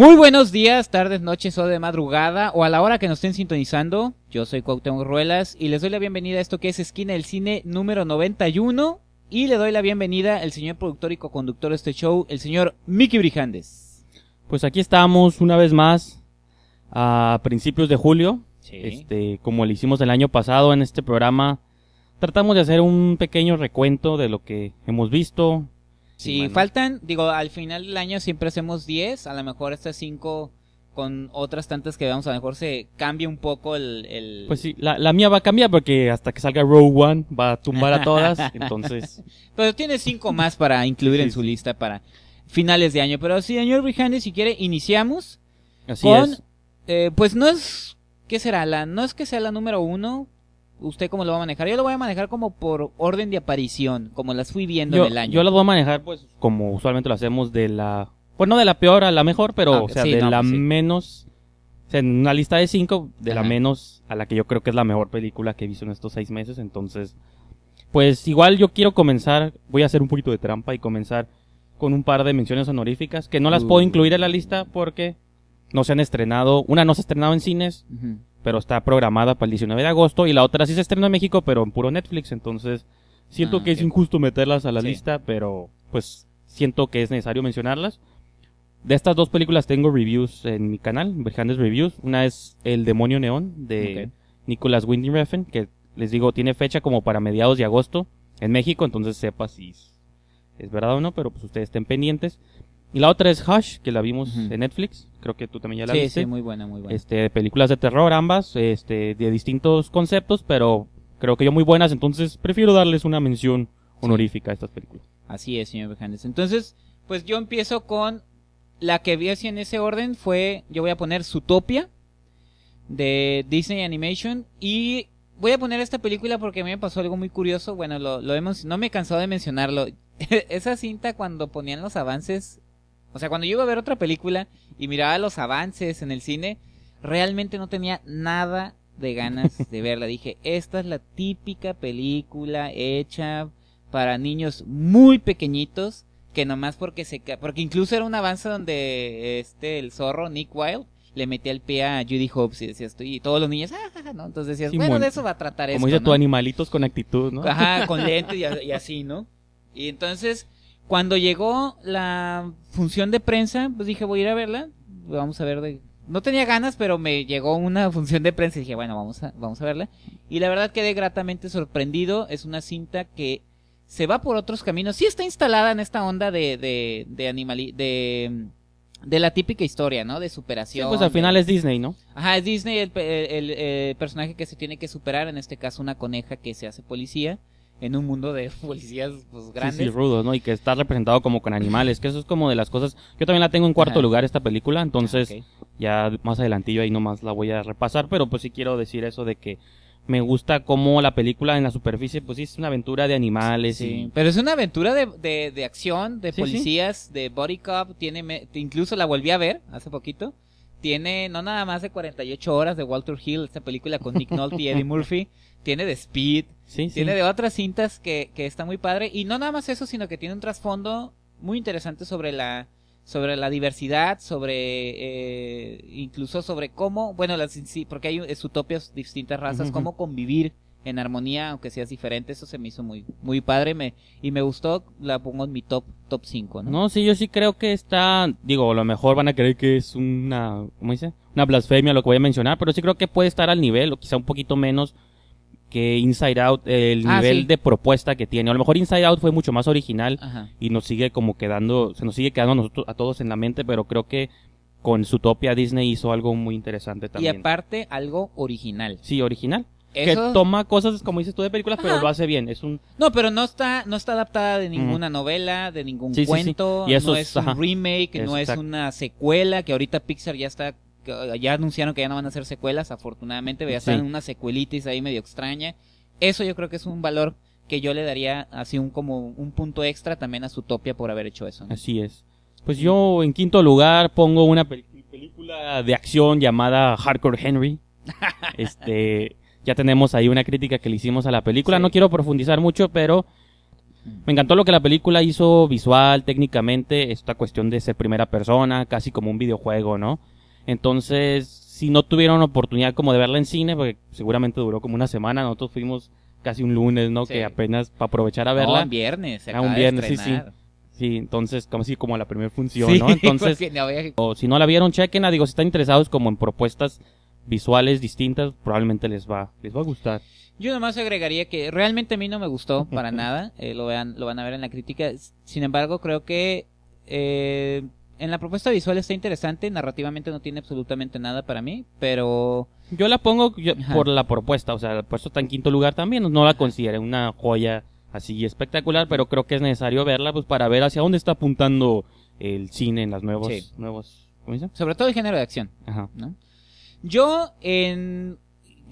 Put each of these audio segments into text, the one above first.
Muy buenos días, tardes, noches o de madrugada o a la hora que nos estén sintonizando. Yo soy Cuauhtémoc Ruelas y les doy la bienvenida a esto que es Esquina del Cine número 91 y le doy la bienvenida al señor productor y co-conductor de este show, el señor Mickey Brijandes. Pues aquí estamos una vez más a principios de julio. Este, como lo hicimos el año pasado en este programa, tratamos de hacer un pequeño recuento de lo que hemos visto, si faltan, digo, al final del año siempre hacemos 10, a lo mejor estas 5 con otras tantas que veamos, a lo mejor se cambia un poco el... Pues sí, la, mía va a cambiar porque hasta que salga Row One va a tumbar a todas, entonces... Pero tiene 5 más para incluir en su lista para finales de año. Pero si señor Rihanna, si quiere, iniciamos Así Es. Eh, pues no es... ¿Qué será? La, no es que sea la número 1, ¿Usted cómo lo va a manejar? Yo lo voy a manejar como por orden de aparición, como las fui viendo yo, en el año. Yo las voy a manejar, pues, como usualmente lo hacemos, de la. Pues no de la peor a la mejor, pero, ah, o sea, de la pues menos. O sea, en una lista de cinco, de la menos a la que yo creo que es la mejor película que he visto en estos seis meses. Entonces, pues igual yo quiero comenzar. Voy a hacer un poquito de trampa y comenzar con un par de menciones honoríficas que no las puedo incluir en la lista porque no se han estrenado. Una no se ha estrenado en cines pero está programada para el 19 de agosto y la otra sí se estrena en México, pero en puro Netflix, entonces siento ah, que es injusto meterlas a la lista, pero pues siento que es necesario mencionarlas. De estas dos películas tengo reviews en mi canal, Reviews. Una es El Demonio Neón de Nicolas Winding Reffen, que les digo, tiene fecha como para mediados de agosto en México, entonces sepa si es verdad o no, pero pues ustedes estén pendientes. Y la otra es Hush, que la vimos en Netflix. Creo que tú también ya la viste. Sí, sí, muy buena, muy buena. Este, películas de terror ambas, este, de distintos conceptos, pero creo que yo muy buenas, entonces prefiero darles una mención honorífica a estas películas. Así es, señor Bejanes. Entonces, pues yo empiezo con la que vi así en ese orden fue, yo voy a poner Zootopia de Disney Animation y voy a poner esta película porque a mí me pasó algo muy curioso. Bueno, lo, lo hemos, no me he cansado de mencionarlo. Esa cinta cuando ponían los avances o sea, cuando yo iba a ver otra película y miraba los avances en el cine, realmente no tenía nada de ganas de verla. Dije, esta es la típica película hecha para niños muy pequeñitos que nomás porque se porque incluso era un avance donde este el zorro Nick Wilde le metía el pie a Judy Hobbs y decía esto. y todos los niños, ah, ¿no? Entonces decías, bueno, de eso va a tratar Como esto, Como tu animalitos con actitud, ¿no? Ajá, con lente y así, ¿no? Y entonces, cuando llegó la función de prensa, pues dije, voy a ir a verla. Vamos a ver de... No tenía ganas, pero me llegó una función de prensa y dije, bueno, vamos a, vamos a verla. Y la verdad quedé gratamente sorprendido. Es una cinta que se va por otros caminos. Sí está instalada en esta onda de, de, de de, de la típica historia, ¿no? De superación. pues al final es Disney, ¿no? Ajá, es Disney el, eh, personaje que se tiene que superar, en este caso una coneja que se hace policía en un mundo de policías pues, grandes. Sí, rudos, ¿no? Y que está representado como con animales, que eso es como de las cosas. Yo también la tengo en cuarto lugar esta película, ah, entonces ya más adelantillo ahí nomás la voy a repasar, pero pues sí quiero decir eso de que me gusta como la película en la superficie, pues sí, es una aventura de animales. Sí, pero es una aventura de, de, de acción, de policías, de body cop, tiene, incluso la volví a ver hace poquito tiene no nada más de 48 horas de Walter Hill, esta película con Nick Nolte y Eddie Murphy, tiene de Speed, tiene de otras cintas que, que está muy padre, y no nada más eso, sino que tiene un trasfondo muy interesante sobre la, sobre la diversidad, sobre eh, incluso sobre cómo, bueno, las, porque hay utopias distintas razas, cómo convivir en armonía, aunque seas diferente, eso se me hizo muy, muy padre me, y me gustó, la pongo en mi top, top 5, ¿no? No, sí, yo sí creo que está, digo, a lo mejor van a creer que es una, ¿cómo dice? Una blasfemia lo que voy a mencionar, pero sí creo que puede estar al nivel, o quizá un poquito menos que Inside Out, el ah, nivel de propuesta que tiene. A lo mejor Inside Out fue mucho más original y nos sigue como quedando, se nos sigue quedando a, nosotros, a todos en la mente, pero creo que con su topia Disney hizo algo muy interesante también. Y aparte, algo original. Sí, original. Que toma cosas, como dices tú, de películas, pero lo hace bien. Es un... No, pero no está, no está adaptada de ninguna novela, de ningún cuento. Y eso no es, un remake, no es una secuela, que ahorita Pixar ya está ah, ya anunciaron que ya no van a hacer secuelas, afortunadamente, ya están en una secuelitis ahí medio extraña. Eso yo creo que es un valor que yo le daría así un como un punto extra también a su topia por haber hecho eso. Así es. Pues yo en quinto lugar pongo una película de acción llamada Hardcore Henry. este ya tenemos ahí una crítica que le hicimos a la película. No quiero profundizar mucho, pero me encantó lo que la película hizo visual, técnicamente, esta cuestión de ser primera persona, casi como un videojuego, ¿no? Entonces, si no tuvieron oportunidad como de verla en cine, porque seguramente duró como una semana, nosotros fuimos casi un lunes, ¿no? Que apenas para aprovechar a verla. un viernes, se ah, un viernes, sí, sí. Sí, entonces, como así, como la primera función, ¿no? Entonces, o si no la vieron, chequenla, digo, si están interesados como en propuestas visuales distintas, probablemente les va, les va a gustar. Yo nomás agregaría que realmente a mí no me gustó para nada, eh, lo, vean, lo van a ver en la crítica, sin embargo creo que eh, en la propuesta visual está interesante, narrativamente no tiene absolutamente nada para mí, pero... Yo la pongo por la propuesta, o sea, la eso está en quinto lugar también, no la considero una joya así espectacular, pero creo que es necesario verla pues para ver hacia dónde está apuntando el cine en las nuevas... nuevos, Sobre todo el género de acción, Ajá. ¿no? Yo en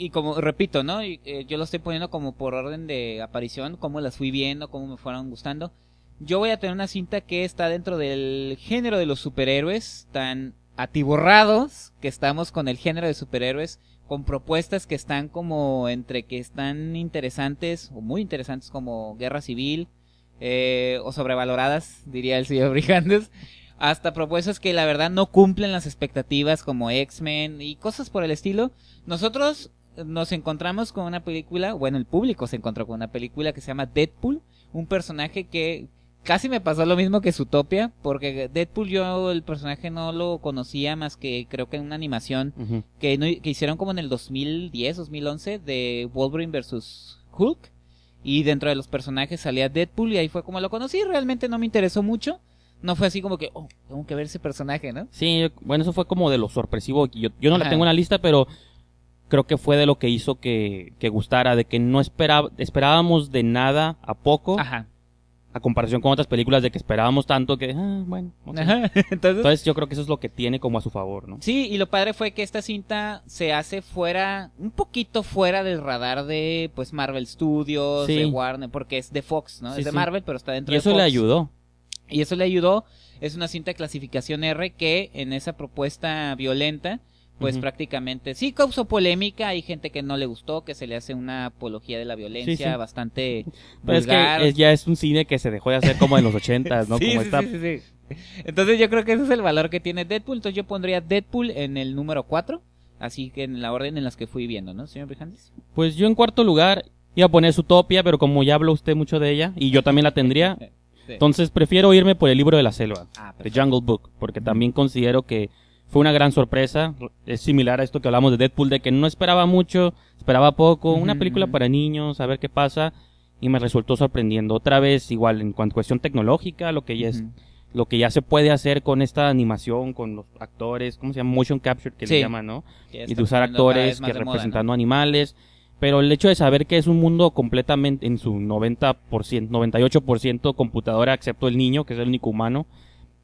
y como repito, ¿no? Eh, yo lo estoy poniendo como por orden de aparición, cómo las fui viendo, cómo me fueron gustando. Yo voy a tener una cinta que está dentro del género de los superhéroes, tan atiborrados que estamos con el género de superhéroes, con propuestas que están como entre que están interesantes o muy interesantes como Guerra Civil eh, o sobrevaloradas, diría el señor Brigandes hasta propuestas que la verdad no cumplen las expectativas como X-Men y cosas por el estilo. Nosotros nos encontramos con una película, bueno, el público se encontró con una película que se llama Deadpool, un personaje que casi me pasó lo mismo que Zootopia, porque Deadpool yo el personaje no lo conocía más que creo que en una animación que, que hicieron como en el 2010, 2011 de Wolverine versus Hulk y dentro de los personajes salía Deadpool y ahí fue como lo conocí, realmente no me interesó mucho no fue así como que, oh, tengo que ver ese personaje, ¿no? Sí, bueno, eso fue como de lo sorpresivo. Yo, yo no le tengo una lista, pero creo que fue de lo que hizo que, que gustara, de que no esperábamos de nada a poco. A comparación con otras películas de que esperábamos tanto que, ah, bueno. Entonces, yo creo que eso es lo que tiene como a su favor, ¿no? Sí, y lo padre fue que esta cinta se hace fuera, un poquito fuera del radar de, pues, Marvel Studios, de Warner, porque es de Fox, ¿no? es de Marvel, pero está dentro de Fox. Y eso le ayudó. Y eso le ayudó. Es una cinta de clasificación R que en esa propuesta violenta, pues prácticamente sí causó polémica. Hay gente que no le gustó, que se le hace una apología de la violencia bastante Pero Es que ya es un cine que se dejó de hacer como en los ochentas, ¿no? sí, como está. Entonces yo creo que ese es el valor que tiene Deadpool. Entonces yo pondría Deadpool en el número 4. Así que en la orden en las que fui viendo, ¿no, señor Brijandes? Pues yo en cuarto lugar iba a poner Utopia, pero como ya habló usted mucho de ella, y yo también la tendría, Entonces prefiero irme por el libro de la selva, ah, The Jungle Book, porque también considero que fue una gran sorpresa. Es similar a esto que hablamos de Deadpool, de que no esperaba mucho, esperaba poco. una película para niños, a ver qué pasa. Y me resultó sorprendiendo. Otra vez, igual, en cuanto a cuestión tecnológica, lo que ya es. Lo que ya se puede hacer con esta animación, con los actores, ¿cómo se llama? Motion capture, que se llama, ¿no? Y de usar actores que representando animales. Pero el hecho de saber que es un mundo completamente en su 90%, 98% computadora, excepto el niño, que es el único humano,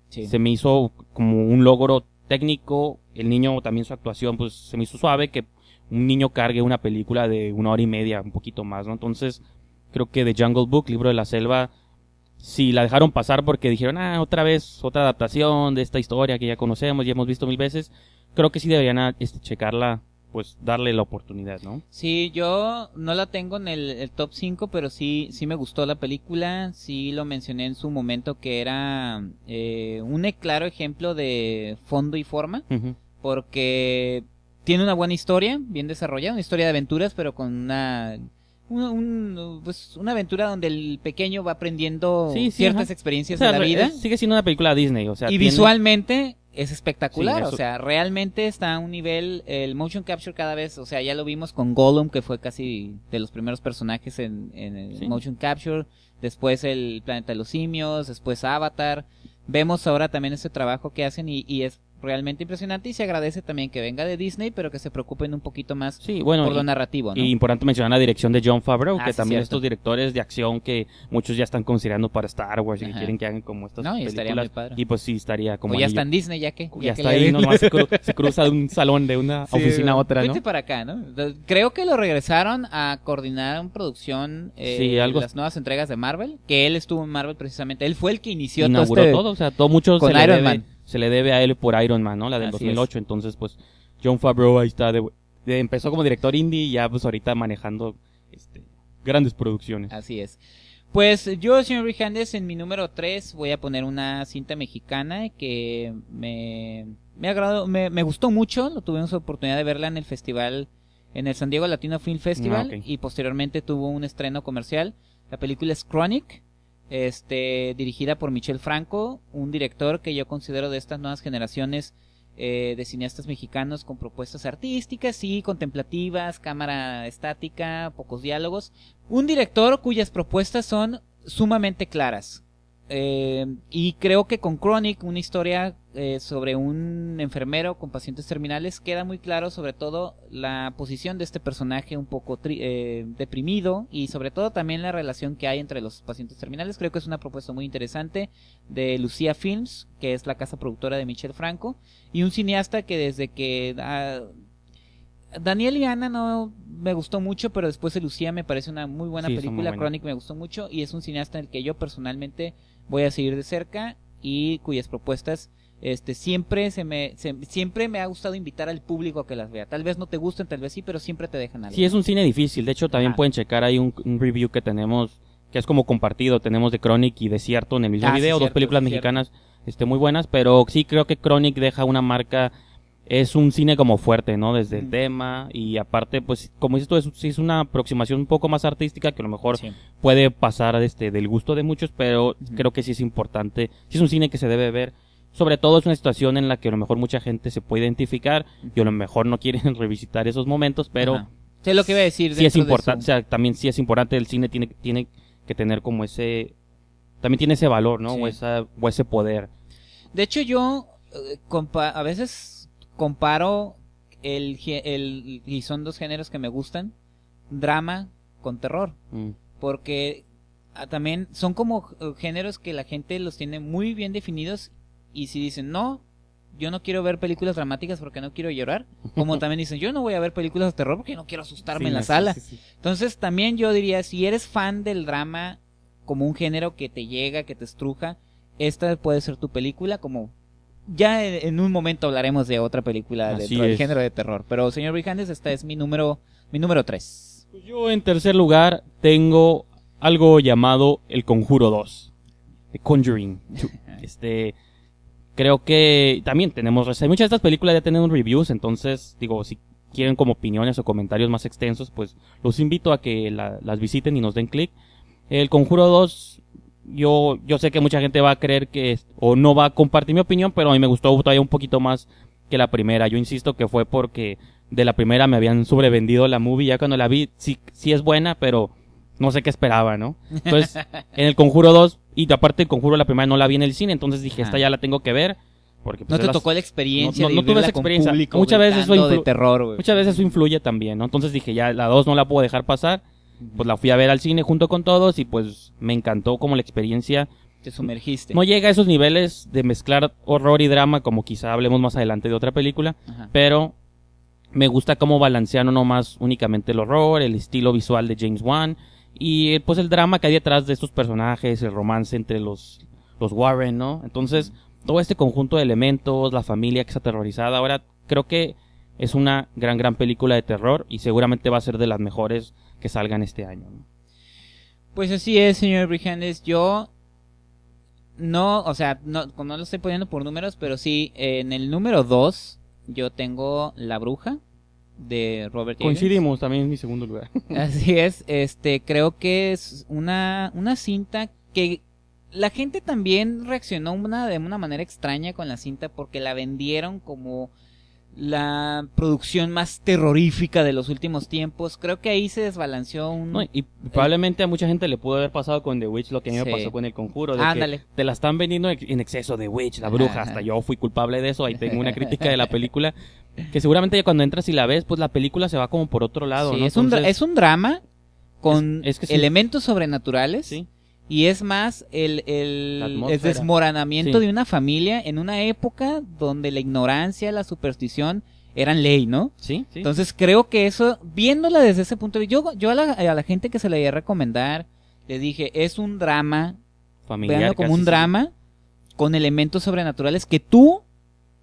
se me hizo como un logro técnico. El niño también su actuación, pues se me hizo suave que un niño cargue una película de una hora y media, un poquito más, ¿no? Entonces, creo que The Jungle Book, Libro de la Selva, si la dejaron pasar porque dijeron, ah, otra vez, otra adaptación de esta historia que ya conocemos, y hemos visto mil veces. Creo que sí deberían ah, este, checarla pues darle la oportunidad, ¿no? Sí, yo no la tengo en el, top 5, pero sí, sí me gustó la película, sí lo mencioné en su momento que era eh, un claro ejemplo de fondo y forma, porque tiene una buena historia, bien desarrollada, una historia de aventuras, pero con una un, pues una aventura donde el pequeño va aprendiendo ciertas experiencias de la vida. Eh, sigue siendo una película Disney, o sea. Y visualmente es espectacular, o sea, realmente está a un nivel, el motion capture cada vez, o sea, ya lo vimos con Gollum, que fue casi de los primeros personajes en, en el motion capture, después el Planeta de los Simios, después Avatar, vemos ahora también ese trabajo que hacen y, y es realmente impresionante y se agradece también que venga de Disney, pero que se preocupen un poquito más por lo narrativo. Y importante mencionar la dirección de John Favreau, que ah, también estos directores de acción que muchos ya están considerando para Star Wars y que quieren que hagan como estas no, y películas. Y pues sí, estaría como... Pues ya está en Disney, ya que... Ya, ahí, se, cruza de un salón de una oficina a otra, ¿no? para acá, ¿no? Creo que lo regresaron a coordinar una producción eh, las nuevas entregas de Marvel, que él estuvo en Marvel precisamente. Él fue el que inició todo, este todo, o sea, todos muchos Con Iron Man se le debe a él por Iron Man, ¿no? La del 2008. Entonces, pues, John Favreau ahí está. De, empezó como director indie y ya, pues, ahorita manejando este, grandes producciones. Así es. Pues yo, señor Rijandes, en mi número 3 voy a poner una cinta mexicana que me, me me, me gustó mucho. Lo tuvimos la oportunidad de verla en el festival, en el San Diego Latino Film Festival ah, y posteriormente tuvo un estreno comercial. La película es Chronic este, dirigida por Michel Franco, un director que yo considero de estas nuevas generaciones eh, de cineastas mexicanos con propuestas artísticas y contemplativas, cámara estática, pocos diálogos. Un director cuyas propuestas son sumamente claras, eh, y creo que con Chronic, una historia eh, sobre un enfermero con pacientes terminales, queda muy claro sobre todo la posición de este personaje un poco eh, deprimido y sobre todo también la relación que hay entre los pacientes terminales. Creo que es una propuesta muy interesante de Lucía Films, que es la casa productora de Michel Franco, y un cineasta que desde que... Ah, Daniel y Ana no me gustó mucho, pero después de Lucía me parece una muy buena película. Chronic me gustó mucho y es un cineasta en el que yo personalmente voy a seguir de cerca y cuyas propuestas este siempre se me siempre me ha gustado invitar al público a que las vea. Tal vez no te gusten, tal vez sí, pero siempre te dejan algo. Sí, es un cine difícil. De hecho, también pueden checar ahí un, review que tenemos que es como compartido, tenemos de Chronic y Desierto en el mismo ah, video, dos películas mexicanas este muy buenas, pero sí creo que Chronic deja una marca es un cine como fuerte, ¿no? Desde el tema y aparte, pues, como dices tú, es, es una aproximación un poco más artística que a lo mejor puede pasar este, del gusto de muchos, pero creo que sí es importante, sí es un cine que se debe ver. Sobre todo es una situación en la que a lo mejor mucha gente se puede identificar y a lo mejor no quieren revisitar esos momentos, pero... Sé lo que iba a decir. Sí es importante, o sea, también sí es importante, el cine tiene, tiene que tener como ese... También tiene ese valor, ¿no? O, esa, o ese poder. De hecho, yo, eh, a veces comparo el, y son dos géneros que me gustan, drama con terror, mm. porque ah, también son como géneros que la gente los tiene muy bien definidos y si dicen, no, yo no quiero ver películas dramáticas porque no quiero llorar, como también dicen, yo no voy a ver películas de terror porque no quiero asustarme en la sala. Entonces también yo diría, si eres fan del drama como un género que te llega, que te estruja, esta puede ser tu película, como ya en, un momento hablaremos de otra película del género de terror. Pero, señor Brijandes, esta es mi número, mi número 3. Pues yo, en tercer lugar, tengo algo llamado El Conjuro 2. The Conjuring este creo que también tenemos Muchas de estas películas ya tenemos reviews, entonces, digo, si quieren como opiniones o comentarios más extensos, pues los invito a que las visiten y nos den clic. El Conjuro 2 yo, yo sé que mucha gente va a creer que o no va a compartir mi opinión, pero a mí me gustó todavía un poquito más que la primera. Yo insisto que fue porque de la primera me habían sobrevendido la movie, ya cuando la vi, sí, sí es buena, pero no sé qué esperaba, ¿no? Entonces, en el Conjuro 2, y aparte el Conjuro la primera no la vi en el cine, entonces dije, esta ah. ya la tengo que ver. Porque, pues, no te tocó la experiencia. No, tuve experiencia. muchas, veces eso muchas veces eso influye también, ¿no? Entonces dije, ya la 2 no la puedo dejar pasar pues la fui a ver al cine junto con todos y pues me encantó como la experiencia. Te sumergiste. No llega a esos niveles de mezclar horror y drama como quizá hablemos más adelante de otra película, pero me gusta como balancean no más únicamente el horror, el estilo visual de James Wan y eh, pues el drama que hay detrás de estos personajes, el romance entre los, los Warren, ¿no? Entonces, todo este conjunto de elementos, la familia que está aterrorizada, ahora creo que es una gran, gran película de terror y seguramente va a ser de las mejores que salgan este año. Pues así es, señor Brijandes. Yo no, o sea, no, no lo estoy poniendo por números, pero sí, en el número 2 yo tengo La Bruja de Robert Coincidimos también en mi segundo lugar. Así es, este, creo que es una, una cinta que la gente también reaccionó de una manera extraña con la cinta porque la vendieron como la producción más terrorífica de los últimos tiempos. Creo que ahí se desbalanceó un... y probablemente a mucha gente le pudo haber pasado con The Witch lo que a mí me pasó con El Conjuro. te la están vendiendo en exceso The Witch, la bruja. Hasta yo fui culpable de eso. Ahí tengo una crítica de la película. Que seguramente cuando entras y la ves, pues la película se va como por otro lado. es, un, es un drama con elementos sobrenaturales. Sí y es más el, el, desmoronamiento de una familia en una época donde la ignorancia, la superstición eran ley, ¿no? Sí. sí. Entonces creo que eso, viéndola desde ese punto de vista, yo, yo a, la, a la gente que se la iba a recomendar, le dije, es un drama, familiar, como un drama con elementos sobrenaturales que tú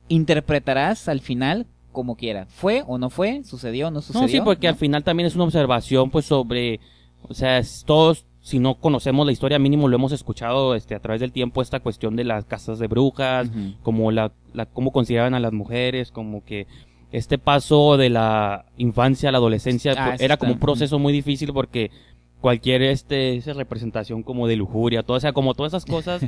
interpretarás al final como quiera. ¿Fue o no fue? ¿Sucedió o no sucedió? No, sí, porque al final también es una observación, pues, sobre. O sea, todos si no conocemos la historia, mínimo lo hemos escuchado este, a través del tiempo, esta cuestión de las casas de brujas, como la, la, cómo consideraban a las mujeres, como que este paso de la infancia a la adolescencia ah, era como un proceso muy difícil porque cualquier este, esa representación como de lujuria, todo, o sea, como todas esas cosas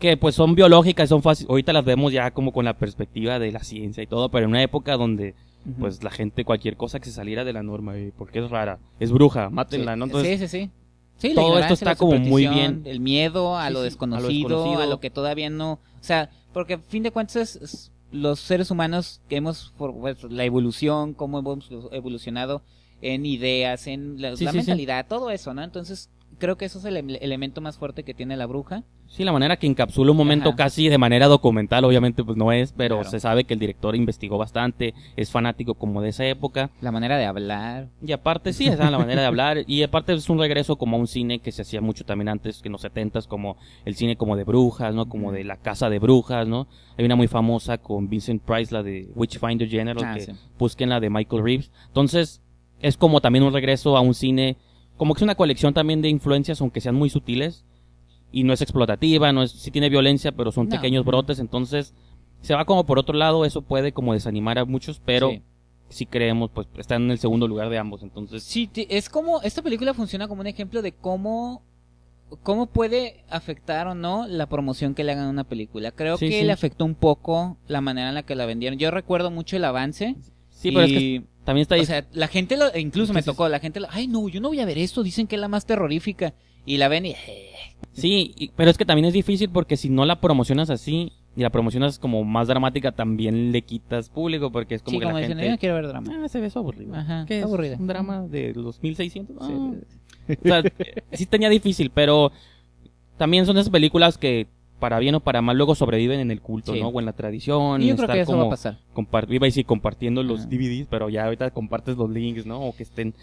que pues son biológicas, son fáciles, ahorita las vemos ya como con la perspectiva de la ciencia y todo, pero en una época donde pues la gente, cualquier cosa que se saliera de la norma, porque es rara, es bruja, mátenla, ¿no? sí, sí, sí. todo esto está como muy bien. El miedo a, lo desconocido, a lo que todavía no. O sea, porque a fin de cuentas, los seres humanos que hemos. Pues, la evolución, cómo hemos evolucionado en ideas, en la mentalidad, todo eso, ¿no? Entonces, creo que eso es el em-, elemento más fuerte que tiene la bruja. Sí, la manera que encapsula un momento casi de manera documental, obviamente pues no es, pero se sabe que el director investigó bastante, es fanático como de esa época. La manera de hablar. Y aparte sí, esa la manera de hablar. Y aparte es un regreso como a un cine que se hacía mucho también antes, que en los setentas, como el cine como de brujas, ¿no? Como de la casa de brujas, ¿no? Hay una muy famosa con Vincent Price, la de Witchfinder General, ah, que busquen la de Michael Reeves. Entonces, es como también un regreso a un cine como que es una colección también de influencias, aunque sean muy sutiles, y no es explotativa, no es, sí tiene violencia, pero son pequeños brotes, entonces se va como por otro lado, eso puede como desanimar a muchos, pero sí, creemos, pues está en el segundo lugar de ambos, entonces... Sí, es como, esta película funciona como un ejemplo de cómo cómo puede afectar o no la promoción que le hagan a una película. Creo que le afectó un poco la manera en la que la vendieron. Yo recuerdo mucho el avance. Sí, pero es que también está ahí. O sea, la gente, incluso me tocó, la gente, ay, no, yo no voy a ver esto, dicen que es la más terrorífica. Y la ven y. Eh. Sí, pero es que también es difícil porque si no la promocionas así y la promocionas como más dramática, también le quitas público porque es como que la gente. no eh, quiero ver drama. Ah, se ve eso aburrido. Ajá, ¿Qué es? aburrida. Un drama de los 1600. Ah. O sea, sí tenía difícil, pero también son esas películas que para bien o para mal, luego sobreviven en el culto, ¿no? O en la tradición. Y yo creo que eso va a pasar. Iba a decir compartiendo los DVDs, pero ya ahorita compartes los links, ¿no? O que estén...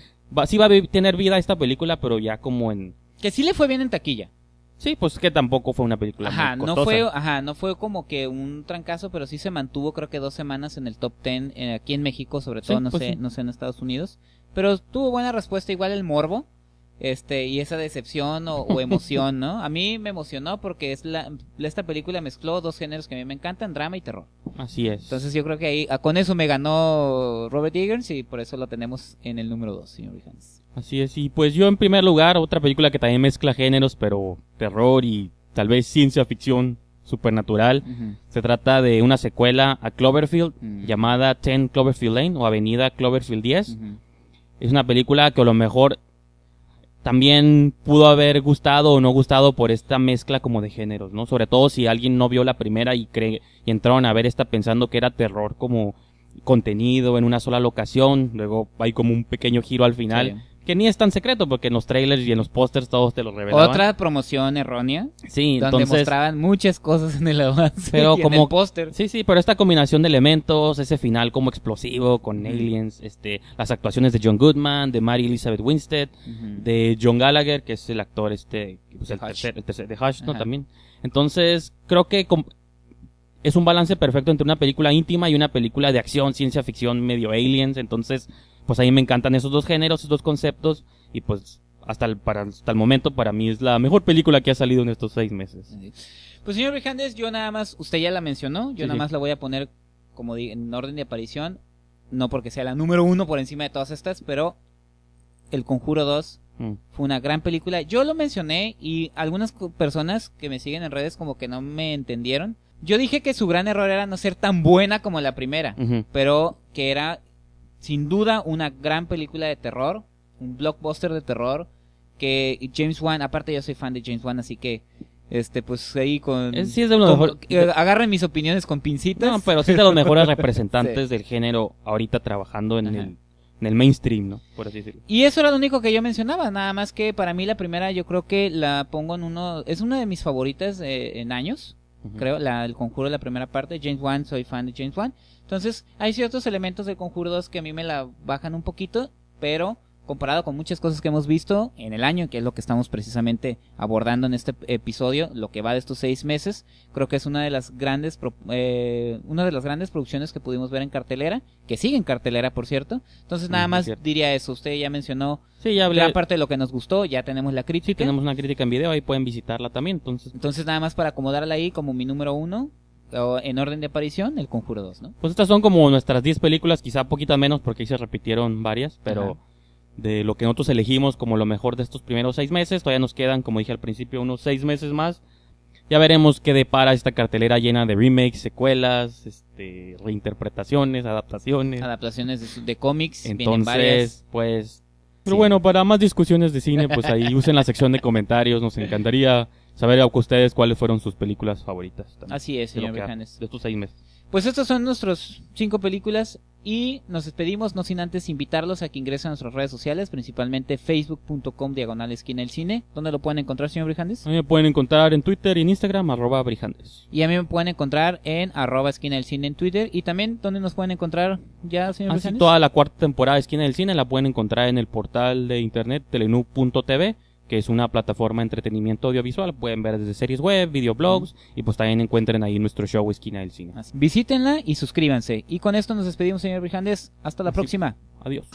sí va a tener vida esta película, pero ya como en... Que sí le fue bien en taquilla. Sí, pues que tampoco fue una película No fue, ajá, no fue como que un trancazo, pero sí se mantuvo creo que dos semanas en el top ten eh, aquí en México, sobre todo, no, pues sé, no sé en Estados Unidos. Pero tuvo buena respuesta igual el morbo este y esa decepción o, emoción, ¿no? A mí me emocionó porque es la, esta película mezcló dos géneros que a mí me encantan, drama y terror. Así es. Entonces yo creo que ahí ah, con eso me ganó Robert Eggers y por eso la tenemos en el número dos, señor Vigans. Así es, y pues yo en primer lugar, otra película que también mezcla géneros, pero terror y tal vez ciencia ficción supernatural. Se trata de una secuela a Cloverfield llamada 10 Cloverfield Lane o Avenida Cloverfield 10. Es una película que a lo mejor también pudo haber gustado o no gustado por esta mezcla como de géneros, ¿no? Sobre todo si alguien no vio la primera y, cree, y entraron a ver esta pensando que era terror como contenido en una sola locación, luego hay como un pequeño giro al final que ni es tan secreto porque en los trailers y en los pósters todos te lo revelaban. Otra promoción errónea. Sí, donde mostraban muchas cosas en el avance, pero como en el póster. Sí, sí, pero esta combinación de elementos, ese final como explosivo con aliens, este, las actuaciones de John Goodman, de Mary Elizabeth Winstead, de John Gallagher, que es el actor este, pues, el, Tercer, el, Tercer, de Hush, ¿no? También. Entonces, creo que es un balance perfecto entre una película íntima y una película de acción, ciencia ficción, medio aliens, entonces pues a me encantan esos dos géneros, esos dos conceptos y pues hasta el, para, hasta el momento para mí es la mejor película que ha salido en estos seis meses. Pues señor Rijandes, yo nada más, usted ya la mencionó, yo nada más la voy a poner como en orden de aparición, no porque sea la número uno por encima de todas estas, pero El Conjuro 2 mm. fue una gran película. Yo lo mencioné y algunas personas que me siguen en redes como que no me entendieron. Yo dije que su gran error era no ser tan buena como la primera, pero que era sin duda una gran película de terror, un blockbuster de terror que James Wan, aparte yo soy fan de James Wan, así que este pues ahí con sí es de los agarren mis opiniones con pincitas. No, pero sí de los mejores representantes del género ahorita trabajando en el en el mainstream, ¿no? Por así decirlo. Y eso era lo único que yo mencionaba, nada más que para mí la primera yo creo que la pongo en uno, es una de mis favoritas eh, en años, creo, la, el conjuro de la primera parte, James Wan, soy fan de James Wan. Entonces, hay ciertos elementos de Conjuro 2 que a mí me la bajan un poquito, pero comparado con muchas cosas que hemos visto en el año, que es lo que estamos precisamente abordando en este episodio, lo que va de estos seis meses, creo que es una de las grandes, eh, una de las grandes producciones que pudimos ver en cartelera, que sigue en cartelera, por cierto. Entonces nada más diría eso. Usted ya mencionó sí, parte de lo que nos gustó, ya tenemos la crítica. Sí, tenemos una crítica en video, ahí pueden visitarla también. Entonces, pues entonces nada más para acomodarla ahí como mi número uno, o en orden de aparición, El Conjuro 2, ¿no? Pues estas son como nuestras 10 películas, quizá poquitas menos porque ahí se repitieron varias, pero de lo que nosotros elegimos como lo mejor de estos primeros seis meses. Todavía nos quedan, como dije al principio, unos seis meses más. Ya veremos qué depara esta cartelera llena de remakes, secuelas, este, reinterpretaciones, adaptaciones. Adaptaciones de, de cómics. Entonces, pues... Pero bueno, para más discusiones de cine, pues ahí usen la sección de comentarios, nos encantaría saber a ustedes cuáles fueron sus películas favoritas. Así es, señor De estos seis meses. Pues estas son nuestras cinco películas y nos despedimos, no sin antes invitarlos a que ingresen a nuestras redes sociales, principalmente facebook.com diagonal esquina del cine. ¿Dónde lo pueden encontrar, señor Brijandes? A mí me pueden encontrar en Twitter y en Instagram, arroba Brijandes. Y a mí me pueden encontrar en arroba esquina del cine en Twitter. Y también, ¿dónde nos pueden encontrar ya, señor ah, Toda la cuarta temporada de esquina del cine la pueden encontrar en el portal de internet telenú.tv que es una plataforma de entretenimiento audiovisual. Pueden ver desde series web, videoblogs y pues también encuentren ahí nuestro show Esquina del Cine. Visítenla y suscríbanse. Y con esto nos despedimos, señor Brijandes. Hasta la próxima. Adiós.